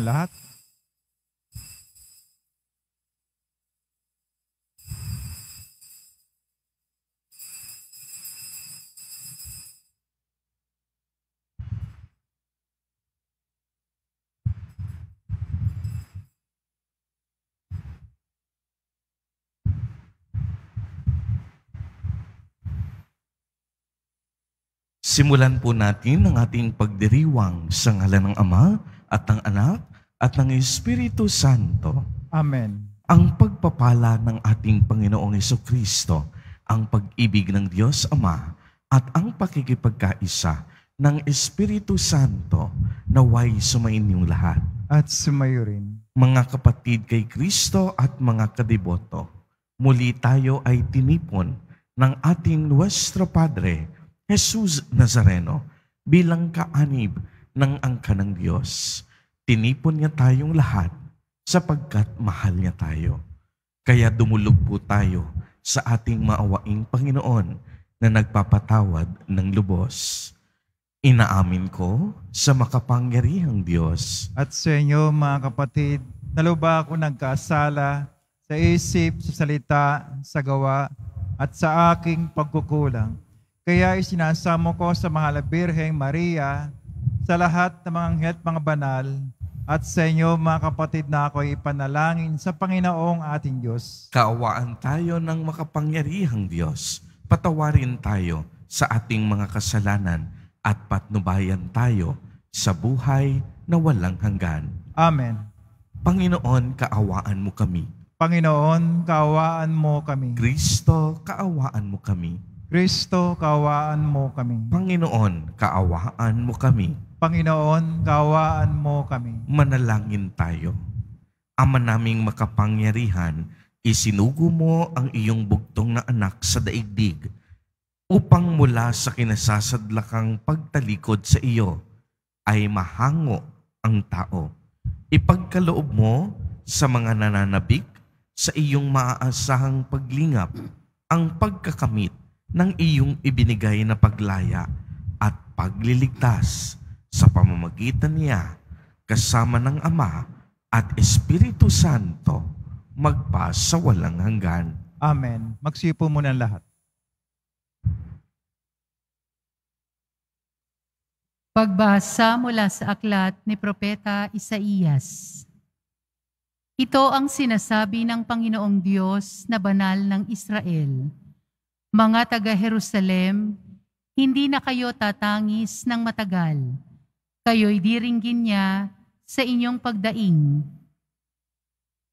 ang lahat. Simulan po natin ang ating pagdiriwang sa ngalan ng Ama at ng Anak at ng Espiritu Santo. Amen. Ang pagpapala ng ating Panginoong Heso Kristo, ang pag-ibig ng Diyos Ama, at ang pakikipagkaisa ng Espiritu Santo na way sumayin lahat. At sumayo rin. Mga kapatid kay Kristo at mga kadiboto, muli tayo ay tinipon ng ating Nuestro Padre, Jesus Nazareno, bilang kaanib ng angka ng Diyos Tinipon niya tayong lahat sapagkat mahal niya tayo. Kaya dumulog po tayo sa ating maawaing Panginoon na nagpapatawad ng lubos. Inaamin ko sa makapangyarihang Diyos. At sa inyo mga kapatid, naluba ako ng kasala sa isip, sa salita, sa gawa, at sa aking pagkukulang. Kaya isinasamo ko sa mahal Birheng Maria, sa lahat ng mga anghel mga banal, at sa inyo, mga kapatid, na ako ay ipanalangin sa Panginoong ating Diyos. Kaawaan tayo ng makapangyarihang Diyos. Patawarin tayo sa ating mga kasalanan at patnubayan tayo sa buhay na walang hanggan. Amen. Panginoon, kaawaan mo kami. Panginoon, kaawaan mo kami. Kristo, kaawaan mo kami. Kristo, kaawaan mo kami. Panginoon, kaawaan mo kami. Panginoon, kawaan mo kami. Manalangin tayo. Ama naming makapangyarihan, isinugo mo ang iyong bugtong na anak sa daigdig upang mula sa kinasasadlakang pagtalikod sa iyo ay mahango ang tao. Ipagkaloob mo sa mga nananabik sa iyong maaasahang paglingap ang pagkakamit ng iyong ibinigay na paglaya at pagliligtas sa pamamagitan niya kasama ng Ama at Espiritu Santo magpa sa walang hanggan. Amen. Magsipo muna lahat. Pagbasa mula sa aklat ni Propeta Isaías. Ito ang sinasabi ng Panginoong Diyos na banal ng Israel. Mga taga-Jerusalem, hindi na kayo tatangis ng matagal kayo'y diringgin niya sa inyong pagdaing.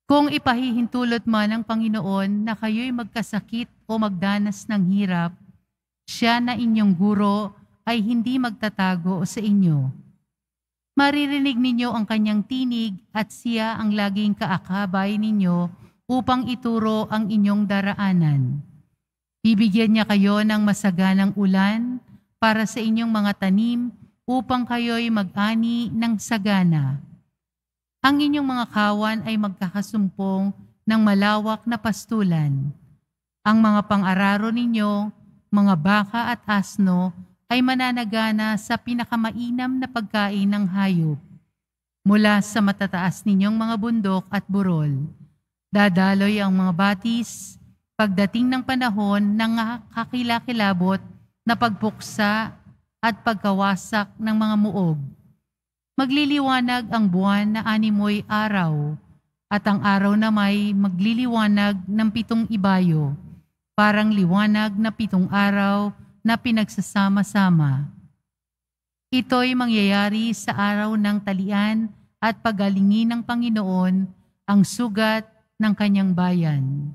Kung ipahihintulot man ng Panginoon na kayo'y magkasakit o magdanas ng hirap, siya na inyong guro ay hindi magtatago sa inyo. Maririnig ninyo ang kanyang tinig at siya ang laging kaakabay ninyo upang ituro ang inyong daraanan. Bibigyan niya kayo ng masaganang ulan para sa inyong mga tanim upang kayo'y mag-ani ng sagana. Ang inyong mga kawan ay magkakasumpong ng malawak na pastulan. Ang mga pang-araro ninyo, mga baka at asno, ay mananagana sa pinakamainam na pagkain ng hayop. Mula sa matataas ninyong mga bundok at burol, dadaloy ang mga batis, pagdating ng panahon ng kakilakilabot na pagpuksa at pagkawasak ng mga muog. Magliliwanag ang buwan na animoy araw, at ang araw na may magliliwanag ng pitong ibayo, parang liwanag na pitong araw na pinagsasama-sama. Ito'y mangyayari sa araw ng talian at pagalingin ng Panginoon ang sugat ng kanyang bayan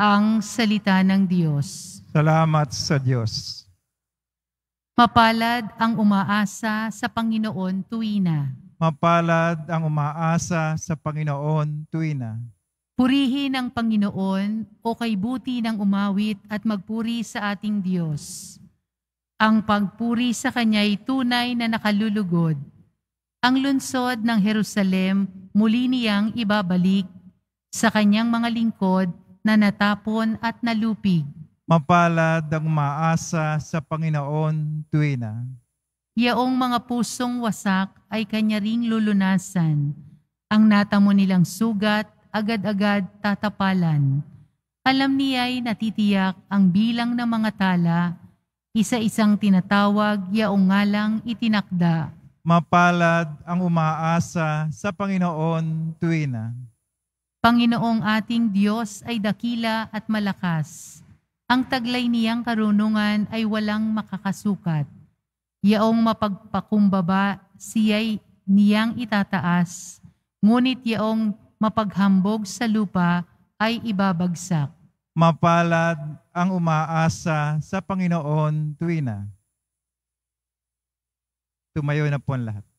ang salita ng Diyos. Salamat sa Diyos. Mapalad ang umaasa sa Panginoon tuwina. Mapalad ang umaasa sa Panginoon tuwina. Purihin ang Panginoon o kay buti ng umawit at magpuri sa ating Diyos. Ang pagpuri sa Kanya'y tunay na nakalulugod. Ang lunsod ng Jerusalem muli niyang ibabalik sa Kanyang mga lingkod na natapon at nalupig. Mapalad ang maasa sa Panginoon tuwina. Yaong mga pusong wasak ay kanya ring lulunasan. Ang natamo nilang sugat, agad-agad tatapalan. Alam niya'y natitiyak ang bilang ng mga tala, isa-isang tinatawag, yaong ngalang itinakda. Mapalad ang umaasa sa Panginoon tuwina. na. Panginoong ating Diyos ay dakila at malakas. Ang taglay niyang karunungan ay walang makakasukat. Yaong mapagpakumbaba, siya'y niyang itataas, ngunit yaong mapaghambog sa lupa ay ibabagsak. Mapalad ang umaasa sa Panginoon tuwina. Tumayo na po ang lahat.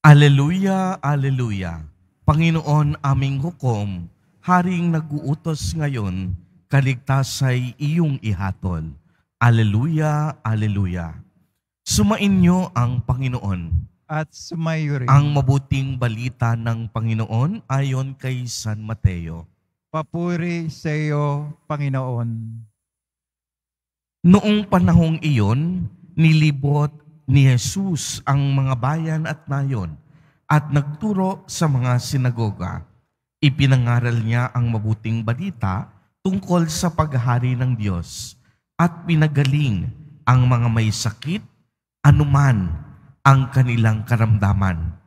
Aleluya, aleluya. Panginoon aming hukom, haring naguutos ngayon, kaligtas ay iyong ihatol. Aleluya, aleluya. Sumainyo ang Panginoon. At sumayo rin. Ang mabuting balita ng Panginoon ayon kay San Mateo. Papuri sa iyo, Panginoon. Noong panahong iyon, nilibot ni Jesus ang mga bayan at nayon at nagturo sa mga sinagoga. Ipinangaral niya ang mabuting balita tungkol sa paghari ng Diyos at pinagaling ang mga may sakit anuman ang kanilang karamdaman.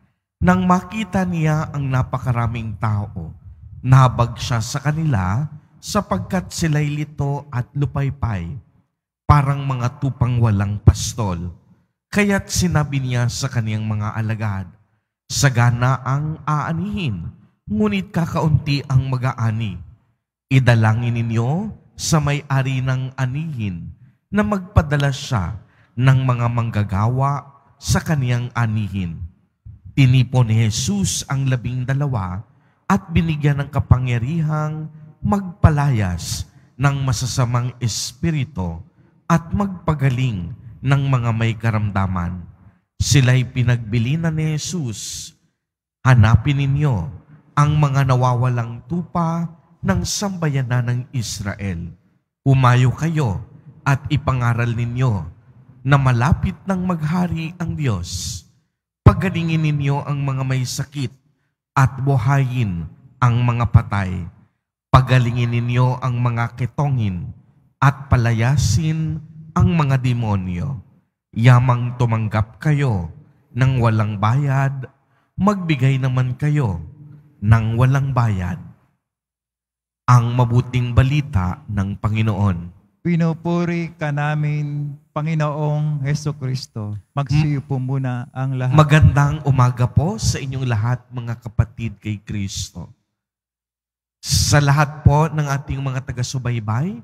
Nang makita niya ang napakaraming tao, nabag siya sa kanila sapagkat sila'y lito at lupaypay, parang mga tupang walang pastol Kaya't sinabi niya sa kaniyang mga alagad, Sagana ang aanihin, ngunit kakaunti ang mag-aani. Idalangin ninyo sa may-ari ng anihin na magpadala siya ng mga manggagawa sa kaniyang anihin. Tinipo ni Jesus ang labing dalawa at binigyan ng kapangyarihang magpalayas ng masasamang espiritu at magpagaling ng mga may karamdaman. Sila'y pinagbili na ni Jesus. Hanapin ninyo ang mga nawawalang tupa ng sambayanan ng Israel. Umayo kayo at ipangaral ninyo na malapit ng maghari ang Diyos. Pagalingin ninyo ang mga may sakit at buhayin ang mga patay. Pagalingin ninyo ang mga ketongin at palayasin ang mga demonyo. Yamang tumanggap kayo ng walang bayad, magbigay naman kayo ng walang bayad. Ang mabuting balita ng Panginoon. Pinupuri ka namin, Panginoong Heso Kristo. Magsiyo po muna ang lahat. Magandang umaga po sa inyong lahat, mga kapatid kay Kristo. Sa lahat po ng ating mga taga-subaybay,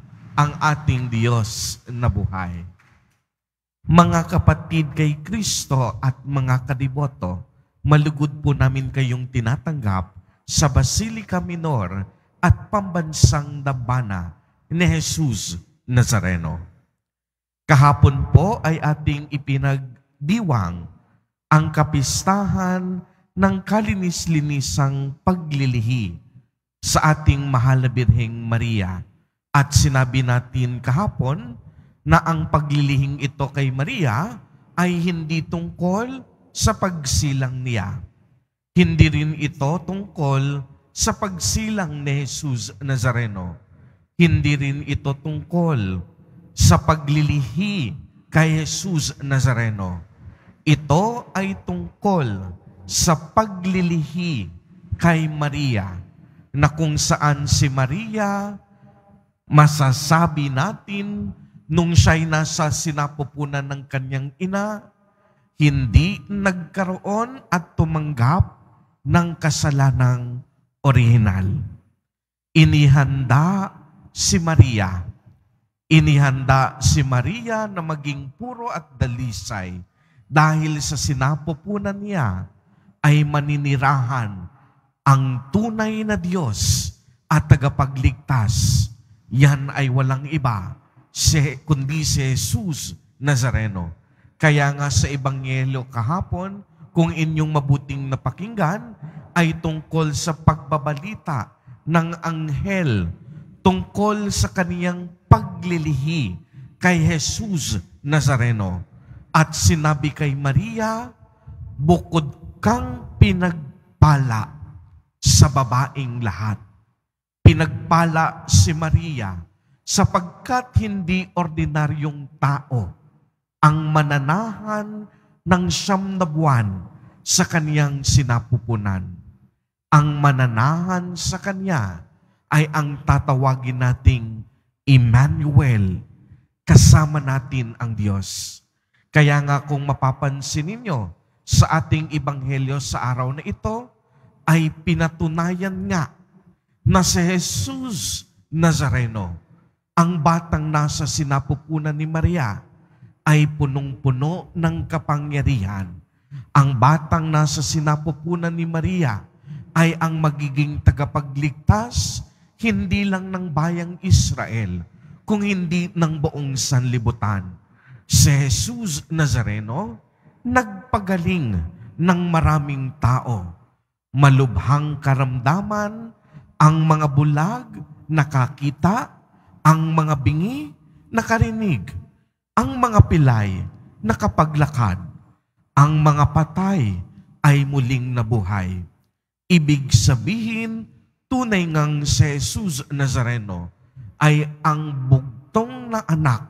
ang ating Diyos na buhay. Mga kapatid kay Kristo at mga kadiboto, malugod po namin kayong tinatanggap sa Basilica Minor at Pambansang Dambana ni Jesus Nazareno. Kahapon po ay ating ipinagdiwang ang kapistahan ng kalinis-linisang paglilihi sa ating mahal na Birheng Maria at sinabi natin kahapon na ang paglilihing ito kay Maria ay hindi tungkol sa pagsilang niya. Hindi rin ito tungkol sa pagsilang ni Jesus Nazareno. Hindi rin ito tungkol sa paglilihi kay Jesus Nazareno. Ito ay tungkol sa paglilihi kay Maria na kung saan si Maria masasabi natin nung siya'y nasa sinapupunan ng kanyang ina, hindi nagkaroon at tumanggap ng kasalanang orihinal. Inihanda si Maria. Inihanda si Maria na maging puro at dalisay dahil sa sinapupunan niya ay maninirahan ang tunay na Diyos at tagapagligtas yan ay walang iba si, kundi si Jesus Nazareno. Kaya nga sa Ebanghelyo kahapon, kung inyong mabuting napakinggan, ay tungkol sa pagbabalita ng anghel tungkol sa kaniyang paglilihi kay Jesus Nazareno. At sinabi kay Maria, bukod kang pinagpala sa babaing lahat pinagpala si Maria sapagkat hindi ordinaryong tao ang mananahan ng siyam na buwan sa kaniyang sinapupunan. Ang mananahan sa kanya ay ang tatawagin nating Emmanuel, kasama natin ang Diyos. Kaya nga kung mapapansin ninyo sa ating ibanghelyo sa araw na ito, ay pinatunayan nga na si Jesus Nazareno, ang batang nasa sinapupunan ni Maria, ay punong-puno ng kapangyarihan. Ang batang nasa sinapupunan ni Maria ay ang magiging tagapagligtas hindi lang ng bayang Israel, kung hindi ng buong sanlibutan. Si Jesus Nazareno nagpagaling ng maraming tao, malubhang karamdaman, ang mga bulag, nakakita. Ang mga bingi, nakarinig. Ang mga pilay, nakapaglakad. Ang mga patay ay muling nabuhay. Ibig sabihin, tunay ngang si Jesus Nazareno ay ang bugtong na anak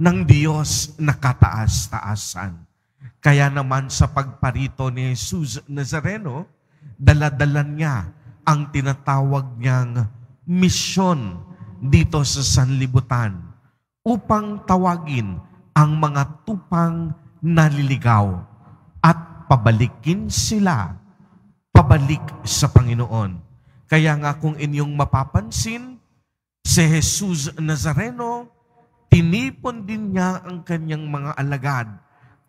ng Diyos na kataas-taasan. Kaya naman sa pagparito ni Jesus Nazareno, daladalan niya ang tinatawag niyang misyon dito sa sanlibutan upang tawagin ang mga tupang naliligaw at pabalikin sila pabalik sa Panginoon. Kaya nga kung inyong mapapansin, si Jesus Nazareno, tinipon din niya ang kanyang mga alagad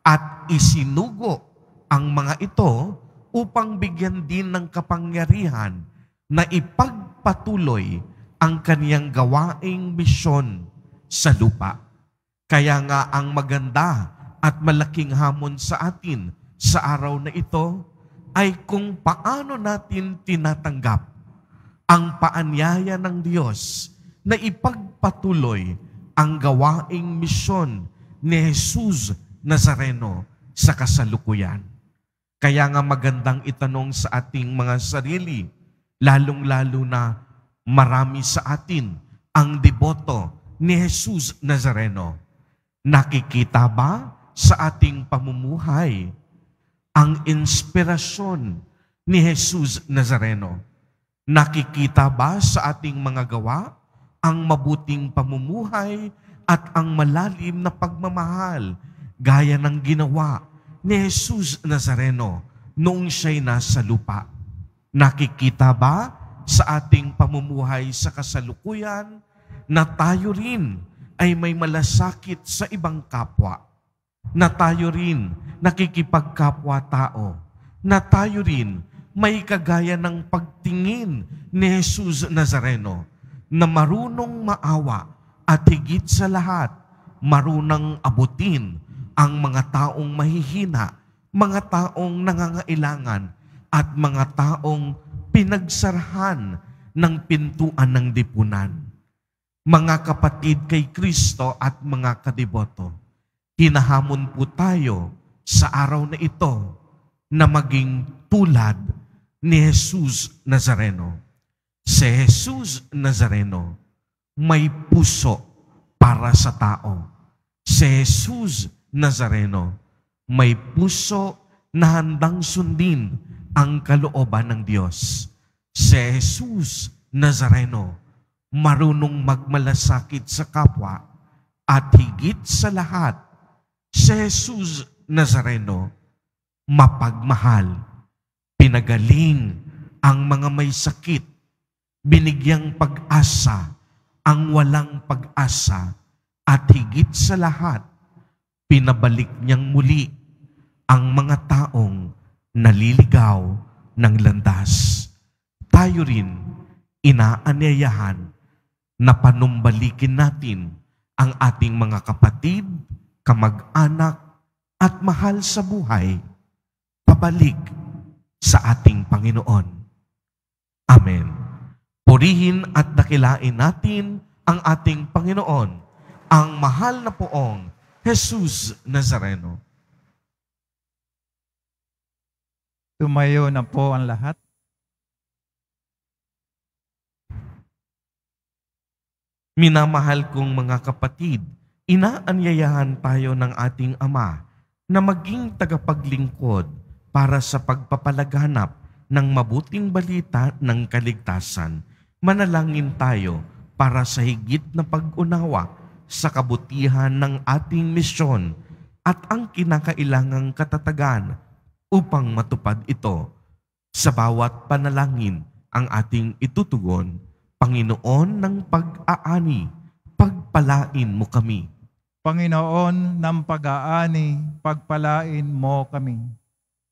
at isinugo ang mga ito upang bigyan din ng kapangyarihan na ipagpatuloy ang kaniyang gawaing misyon sa lupa. Kaya nga ang maganda at malaking hamon sa atin sa araw na ito ay kung paano natin tinatanggap ang paanyaya ng Diyos na ipagpatuloy ang gawaing misyon ni Jesus Nazareno sa kasalukuyan. Kaya nga magandang itanong sa ating mga sarili, lalong-lalo na marami sa atin ang deboto ni Jesus Nazareno. Nakikita ba sa ating pamumuhay ang inspirasyon ni Jesus Nazareno? Nakikita ba sa ating mga gawa ang mabuting pamumuhay at ang malalim na pagmamahal gaya ng ginawa ni Jesus Nazareno noong siya'y nasa lupa. Nakikita ba sa ating pamumuhay sa kasalukuyan na tayo rin ay may malasakit sa ibang kapwa? Na tayo rin nakikipagkapwa-tao? Na tayo rin may kagaya ng pagtingin ni Jesus Nazareno na marunong maawa at higit sa lahat, marunang abutin ang mga taong mahihina, mga taong nangangailangan, at mga taong pinagsarhan ng pintuan ng dipunan. Mga kapatid kay Kristo at mga kadiboto, hinahamon po tayo sa araw na ito na maging tulad ni Jesus Nazareno. Si Jesus Nazareno may puso para sa tao. Si Jesus Nazareno Nazareno. May puso na handang sundin ang kalooban ng Diyos. Si Jesus Nazareno, marunong magmalasakit sa kapwa at higit sa lahat, si Jesus Nazareno, mapagmahal, pinagaling ang mga may sakit, binigyang pag-asa ang walang pag-asa at higit sa lahat, pinabalik niyang muli ang mga taong naliligaw ng landas. Tayo rin inaanyayahan na panumbalikin natin ang ating mga kapatid, kamag-anak, at mahal sa buhay, pabalik sa ating Panginoon. Amen. Purihin at dakilain natin ang ating Panginoon, ang mahal na poong Jesus Nazareno. Tumayo na po ang lahat. Minamahal kong mga kapatid, inaanyayahan tayo ng ating Ama na maging tagapaglingkod para sa pagpapalaganap ng mabuting balita ng kaligtasan. Manalangin tayo para sa higit na pag-unawa sa kabutihan ng ating misyon at ang kinakailangang katatagan upang matupad ito. Sa bawat panalangin ang ating itutugon, Panginoon ng pag-aani, pagpalain mo kami. Panginoon ng pag-aani, pagpalain mo kami.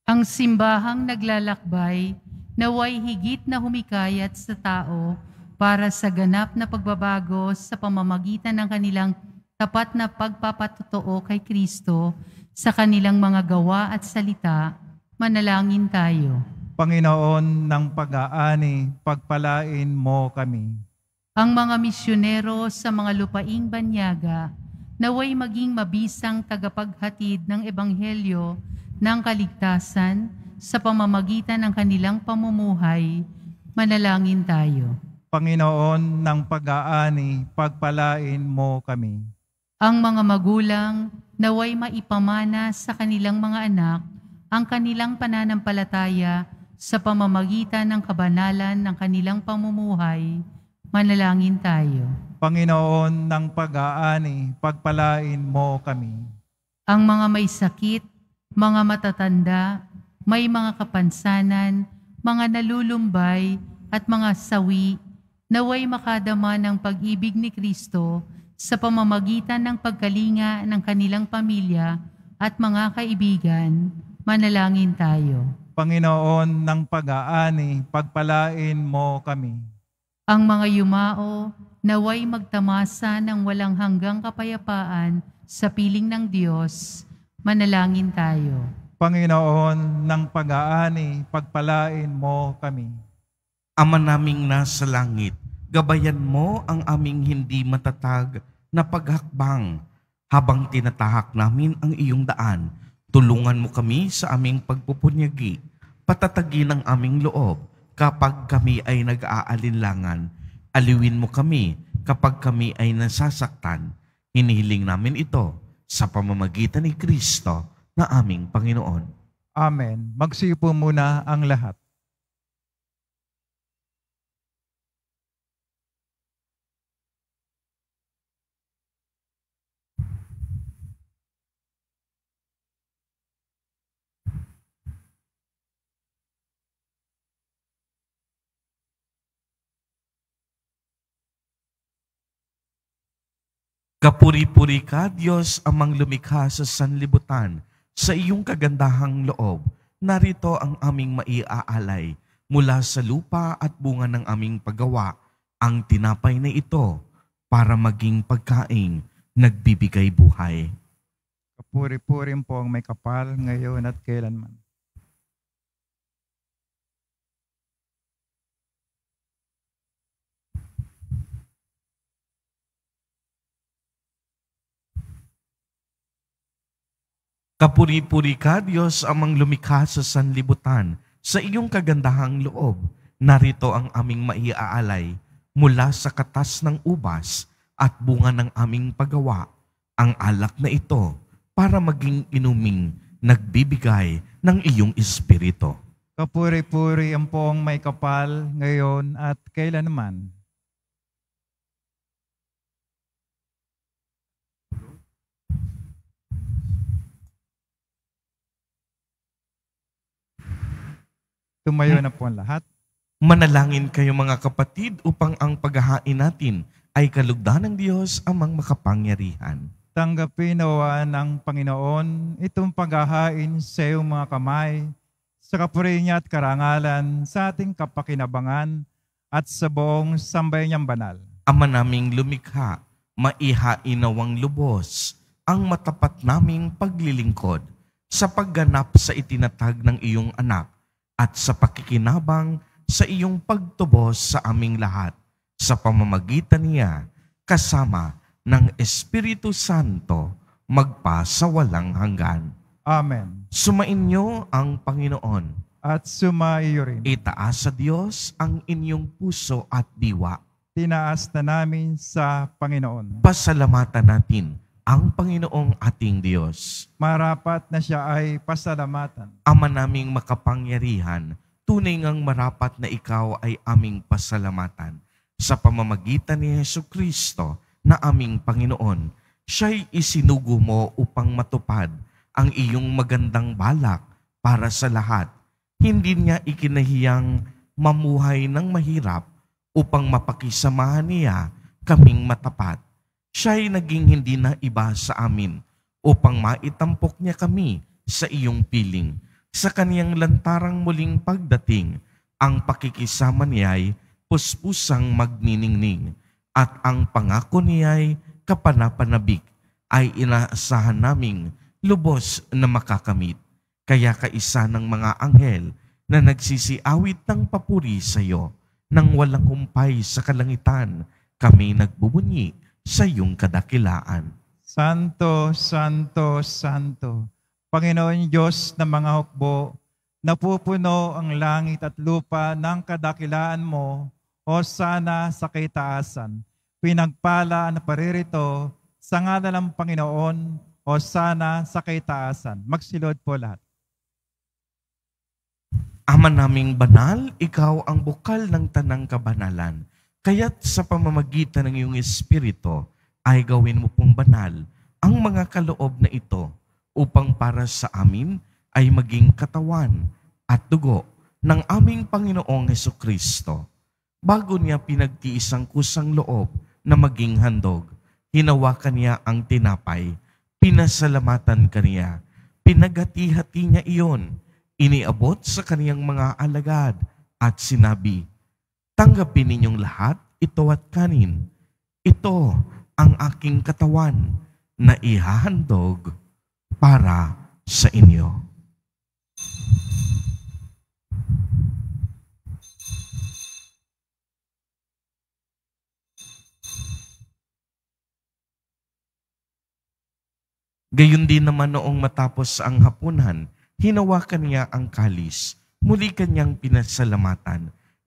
Ang simbahang naglalakbay, naway higit na humikayat sa tao, para sa ganap na pagbabago sa pamamagitan ng kanilang tapat na pagpapatotoo kay Kristo sa kanilang mga gawa at salita, manalangin tayo. Panginoon ng pag-aani, pagpalain mo kami. Ang mga misyonero sa mga lupaing banyaga, naway maging mabisang tagapaghatid ng Ebanghelyo ng Kaligtasan sa pamamagitan ng kanilang pamumuhay, manalangin tayo. Panginoon, ng pag-aani, pagpalain mo kami. Ang mga magulang naway maipamana sa kanilang mga anak ang kanilang pananampalataya sa pamamagitan ng kabanalan ng kanilang pamumuhay, manalangin tayo. Panginoon, ng pag-aani, pagpalain mo kami. Ang mga may sakit, mga matatanda, may mga kapansanan, mga nalulumbay, at mga sawi naway makadama ng pag-ibig ni Kristo sa pamamagitan ng pagkalinga ng kanilang pamilya at mga kaibigan, manalangin tayo. Panginoon ng pag-aani, pagpalain mo kami. Ang mga yumao, naway magtamasa ng walang hanggang kapayapaan sa piling ng Diyos, manalangin tayo. Panginoon ng pag-aani, pagpalain mo kami. Ama naming nasa langit, gabayan mo ang aming hindi matatag na paghakbang habang tinatahak namin ang iyong daan. Tulungan mo kami sa aming pagpupunyagi, patatagin ang aming loob kapag kami ay nag-aalinlangan. Aliwin mo kami kapag kami ay nasasaktan. Hinihiling namin ito sa pamamagitan ni Kristo na aming Panginoon. Amen. Magsipo muna ang lahat. Kapuri-puri ka, Diyos, amang lumikha sa sanlibutan. Sa iyong kagandahang loob, narito ang aming maiaalay mula sa lupa at bunga ng aming paggawa, ang tinapay na ito para maging pagkaing nagbibigay buhay. Kapuri-purim po ang may kapal ngayon at kailanman. Kapuri-puri ka, Diyos, amang lumikha sa sanlibutan. Sa iyong kagandahang loob, narito ang aming maiaalay mula sa katas ng ubas at bunga ng aming paggawa, ang alak na ito para maging inuming nagbibigay ng iyong espirito. Kapuri-puri ang poong may kapal ngayon at kailanman Tumayo na po ang lahat. Manalangin kayo mga kapatid upang ang paghahain natin ay kalugdan ng Diyos amang makapangyarihan. Tanggapin nawa ng Panginoon itong paghahain sa iyong mga kamay, sa kapuri niya at karangalan, sa ating kapakinabangan, at sa buong sambay niyang banal. Ama naming lumikha, maihainawang lubos, ang matapat naming paglilingkod sa pagganap sa itinatag ng iyong anak at sa pakikinabang sa iyong pagtubos sa aming lahat sa pamamagitan niya kasama ng Espiritu Santo magpa sa walang hanggan. Amen. Sumainyo ang Panginoon. At sumaiyo rin. Itaas sa Diyos ang inyong puso at diwa. Tinaas na namin sa Panginoon. Pasalamatan natin ang Panginoong ating Diyos. Marapat na siya ay pasalamatan. Ama naming makapangyarihan, tunay ngang marapat na ikaw ay aming pasalamatan sa pamamagitan ni Yesu Kristo na aming Panginoon. Siya'y isinugo mo upang matupad ang iyong magandang balak para sa lahat. Hindi niya ikinahiyang mamuhay ng mahirap upang mapakisamahan niya kaming matapat siya ay naging hindi na iba sa amin upang maitampok niya kami sa iyong piling. Sa kaniyang lantarang muling pagdating, ang pakikisama niya ay puspusang magniningning at ang pangako niya ay kapanapanabik ay inaasahan naming lubos na makakamit. Kaya kaisa ng mga anghel na nagsisiawit ng papuri sa iyo nang walang humpay sa kalangitan, kami nagbubunyi sa iyong kadakilaan. Santo, Santo, Santo, Panginoon Diyos ng mga hukbo, napupuno ang langit at lupa ng kadakilaan mo, o sana sa kaitaasan. Pinagpala na paririto sa ngalan ng Panginoon, o sana sa kaitaasan. Magsilod po lahat. Ama naming banal, ikaw ang bukal ng tanang kabanalan Kaya't sa pamamagitan ng iyong espiritu ay gawin mo pong banal ang mga kaloob na ito upang para sa amin ay maging katawan at dugo ng aming Panginoong Heso Kristo. Bago niya pinagtiis ang kusang loob na maging handog, hinawakan niya ang tinapay, pinasalamatan kaniya, pinaghati-hati niya iyon, iniabot sa kaniyang mga alagad at sinabi, Tanggapin ninyong lahat, ito at kanin. Ito ang aking katawan na ihahandog para sa inyo. Gayun din naman noong matapos ang hapunan, hinawakan niya ang kalis, muli kanyang pinasalamatan,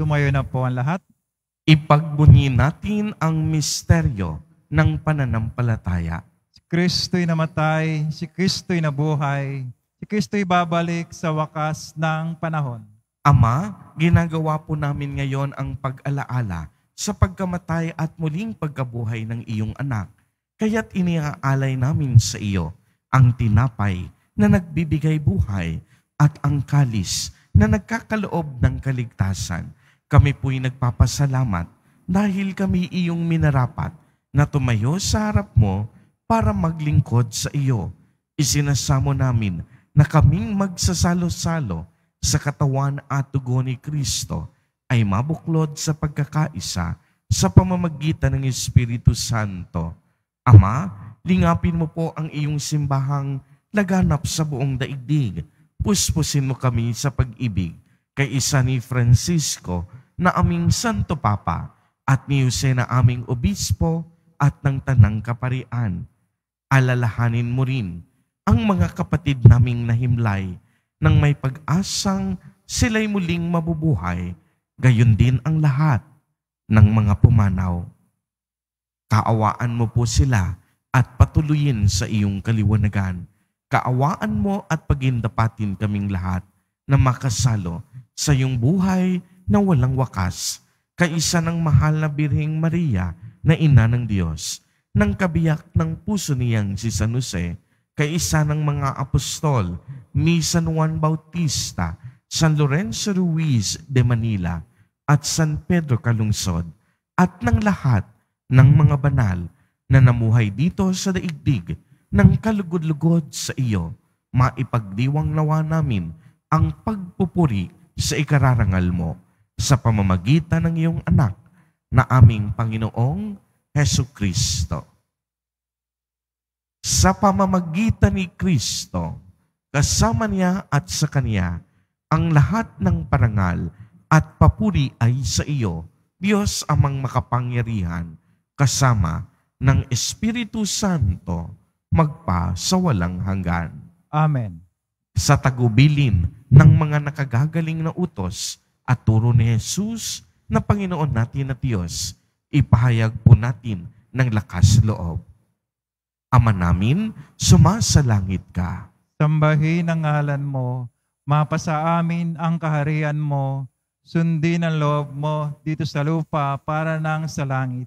Tumayo na po ang lahat. Ipagbunyi natin ang misteryo ng pananampalataya. Si Kristo'y namatay, si Kristo'y nabuhay, si Kristo'y babalik sa wakas ng panahon. Ama, ginagawa po namin ngayon ang pag-alaala sa pagkamatay at muling pagkabuhay ng iyong anak. Kaya't iniaalay namin sa iyo ang tinapay na nagbibigay buhay at ang kalis na nagkakaloob ng kaligtasan kami po'y nagpapasalamat dahil kami iyong minarapat na tumayo sa harap mo para maglingkod sa iyo. Isinasamo namin na kaming magsasalo-salo sa katawan at tugo ni Kristo ay mabuklod sa pagkakaisa sa pamamagitan ng Espiritu Santo. Ama, lingapin mo po ang iyong simbahang laganap sa buong daigdig. Puspusin mo kami sa pag-ibig kay isa ni Francisco na aming Santo Papa at ni Jose na aming Obispo at ng Tanang Kaparian. Alalahanin mo rin ang mga kapatid naming nahimlay nang may pag-asang sila'y muling mabubuhay, gayon din ang lahat ng mga pumanaw. Kaawaan mo po sila at patuloyin sa iyong kaliwanagan. Kaawaan mo at pagindapatin kaming lahat na makasalo sa iyong buhay na walang wakas kaysa ng mahal na Birhing Maria na ina ng Diyos, ng kabiyak ng puso niyang si San Jose, kaysa ng mga apostol ni San Juan Bautista, San Lorenzo Ruiz de Manila, at San Pedro Calungsod, at ng lahat ng mga banal na namuhay dito sa daigdig ng kalugod-lugod sa iyo, maipagdiwang nawa namin ang pagpupuri sa ikararangal mo sa pamamagitan ng iyong anak na aming Panginoong Heso Kristo. Sa pamamagitan ni Kristo, kasama niya at sa Kanya, ang lahat ng parangal at papuri ay sa iyo, Diyos amang makapangyarihan, kasama ng Espiritu Santo, magpa sa walang hanggan. Amen. Sa tagubilin ng mga nakagagaling na utos, at turo ni Jesus na Panginoon natin na Diyos, ipahayag po natin ng lakas loob. Ama namin, sumasalangit ka. Sambahin ang ngalan mo, mapasa amin ang kaharian mo, sundin ang loob mo dito sa lupa para nang sa langit.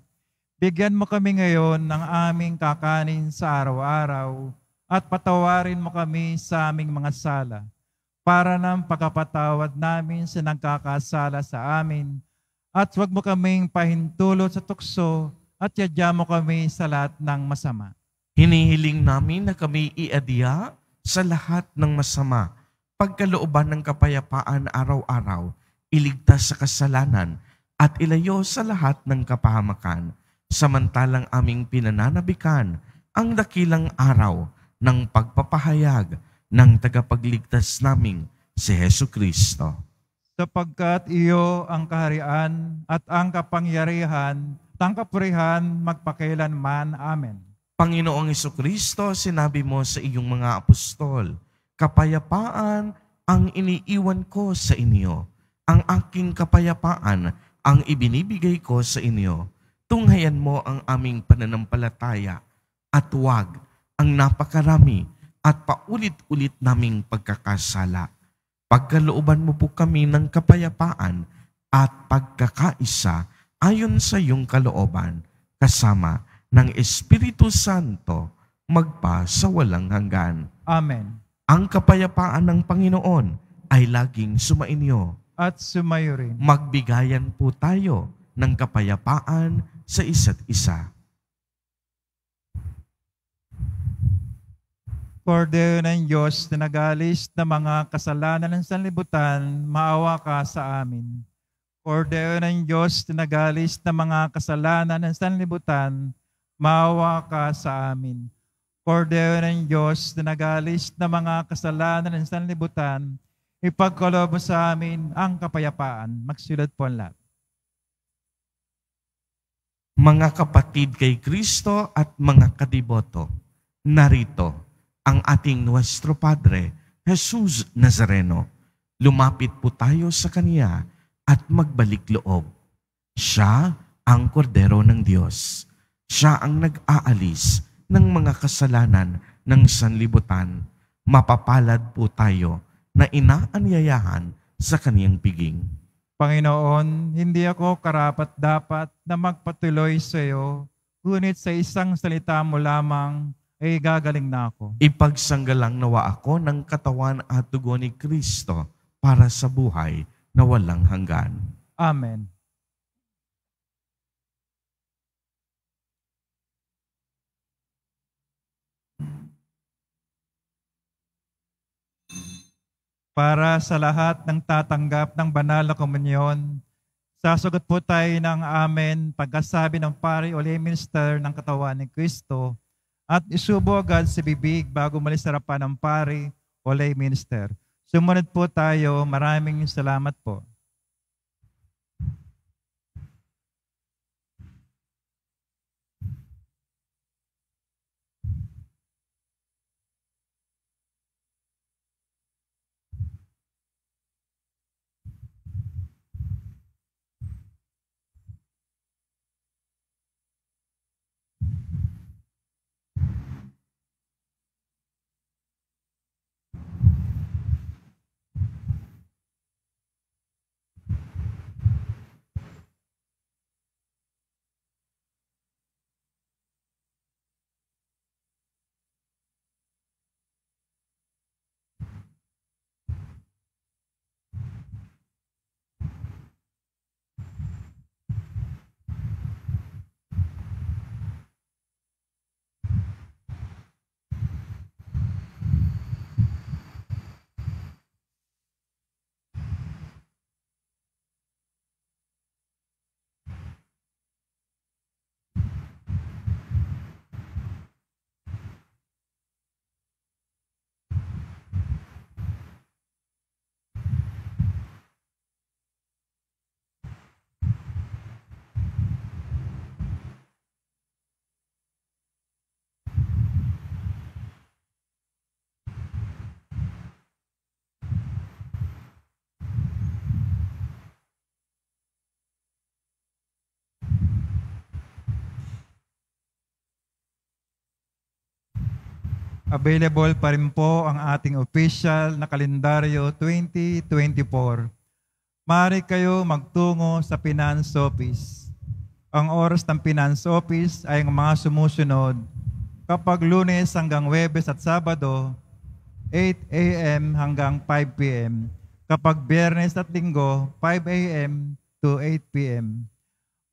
Bigyan mo kami ngayon ng aming kakanin sa araw-araw at patawarin mo kami sa aming mga sala para ng pagkapatawad namin sa nagkakasala sa amin. At huwag mo kaming pahintulot sa tukso at yadya mo kami sa lahat ng masama. Hinihiling namin na kami iadya sa lahat ng masama, pagkalooban ng kapayapaan araw-araw, iligtas sa kasalanan, at ilayo sa lahat ng kapahamakan, samantalang aming pinananabikan ang dakilang araw ng pagpapahayag ng tagapagligtas naming si Heso Kristo. Sapagkat iyo ang kaharian at ang kapangyarihan, tangkapurihan magpakailanman. Amen. Panginoong Heso Kristo, sinabi mo sa iyong mga apostol, Kapayapaan ang iniiwan ko sa inyo. Ang aking kapayapaan ang ibinibigay ko sa inyo. Tunghayan mo ang aming pananampalataya at huwag ang napakarami at paulit-ulit naming pagkakasala. Pagkalooban mo po kami ng kapayapaan at pagkakaisa ayon sa iyong kalooban kasama ng Espiritu Santo magpa sa walang hanggan. Amen. Ang kapayapaan ng Panginoon ay laging sumainyo. At sumayo rin. Magbigayan po tayo ng kapayapaan sa isa't isa. Cordero ng Diyos na nagalis na mga kasalanan ng sanlibutan, maawa ka sa amin. Cordero ng Diyos na nagalis na mga kasalanan ng sanlibutan, maawa ka sa amin. Cordero ng Diyos na nagalis na mga kasalanan ng sanlibutan, ipagkalobo sa amin ang kapayapaan. Magsulat po ang lahat. Mga kapatid kay Kristo at mga kadiboto, narito ang ating Nuestro Padre, Jesus Nazareno. Lumapit po tayo sa Kanya at magbalik loob. Siya ang kordero ng Diyos. Siya ang nag-aalis ng mga kasalanan ng sanlibutan. Mapapalad po tayo na inaanyayahan sa kaniyang piging. Panginoon, hindi ako karapat-dapat na magpatuloy sa iyo, ngunit sa isang salita mo lamang eh gagaling na ako. Ipagsanggalang nawa ako ng katawan at dugo ni Kristo para sa buhay na walang hanggan. Amen. Para sa lahat ng tatanggap ng banal na komunyon, sasagot po tayo ng amen pagkasabi ng pari o minister ng katawan ni Kristo at isubo agad sa bibig bago malis harapan ng pari o lay minister. Sumunod po tayo. Maraming salamat po. Available pa rin po ang ating official na kalendaryo 2024. Mari kayo magtungo sa Finance Office. Ang oras ng Finance Office ay ang mga sumusunod kapag lunes hanggang Webes at Sabado, 8 a.m. hanggang 5 p.m. Kapag biyernes at linggo, 5 a.m. to 8 p.m.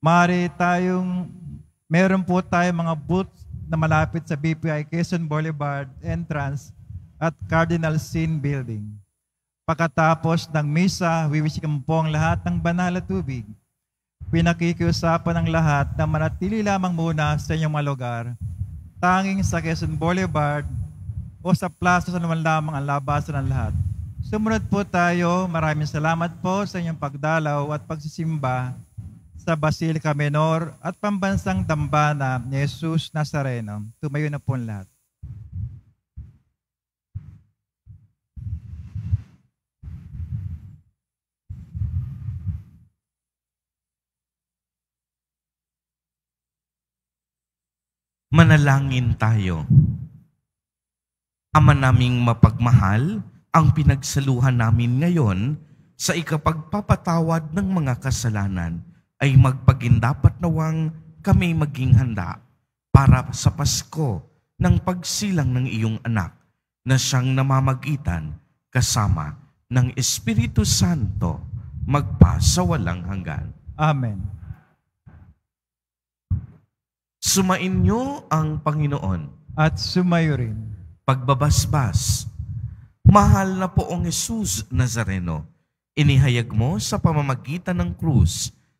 Mari tayong, meron po tayong mga boots na malapit sa BPI Quezon Boulevard entrance at Cardinal Sin Building. Pagkatapos ng misa, wiwisikan po ang lahat ng banal at tubig. Pinakikiusapan ng lahat na manatili lamang muna sa inyong mga lugar, tanging sa Quezon Boulevard o sa plaza sa naman lamang ang labasan ng lahat. Sumunod po tayo. Maraming salamat po sa inyong pagdalaw at pagsisimba sa Basilica Menor at pambansang dambana ni Jesus Nazareno. Tumayo na po lahat. Manalangin tayo. Ama naming mapagmahal, ang pinagsaluhan namin ngayon sa ikapagpapatawad ng mga kasalanan ay magpagindapat nawang kami maging handa para sa Pasko ng pagsilang ng iyong anak na siyang namamagitan kasama ng Espiritu Santo magpa sa walang hanggan. Amen. Sumain niyo ang Panginoon. At sumayo rin. Pagbabasbas. Mahal na poong Jesus Nazareno, inihayag mo sa pamamagitan ng krus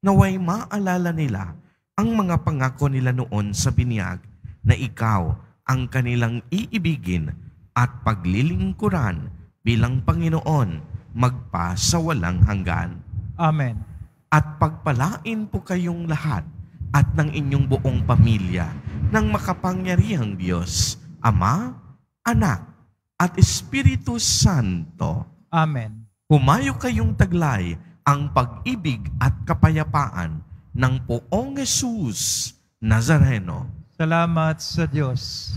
naway maalala nila ang mga pangako nila noon sa binyag na ikaw ang kanilang iibigin at paglilingkuran bilang Panginoon magpa sa walang hanggan. Amen. At pagpalain po kayong lahat at ng inyong buong pamilya ng makapangyarihang Diyos, Ama, Anak, at Espiritu Santo. Amen. Humayo kayong taglay ang pag-ibig at kapayapaan ng poong Jesus Nazareno. Salamat sa Diyos.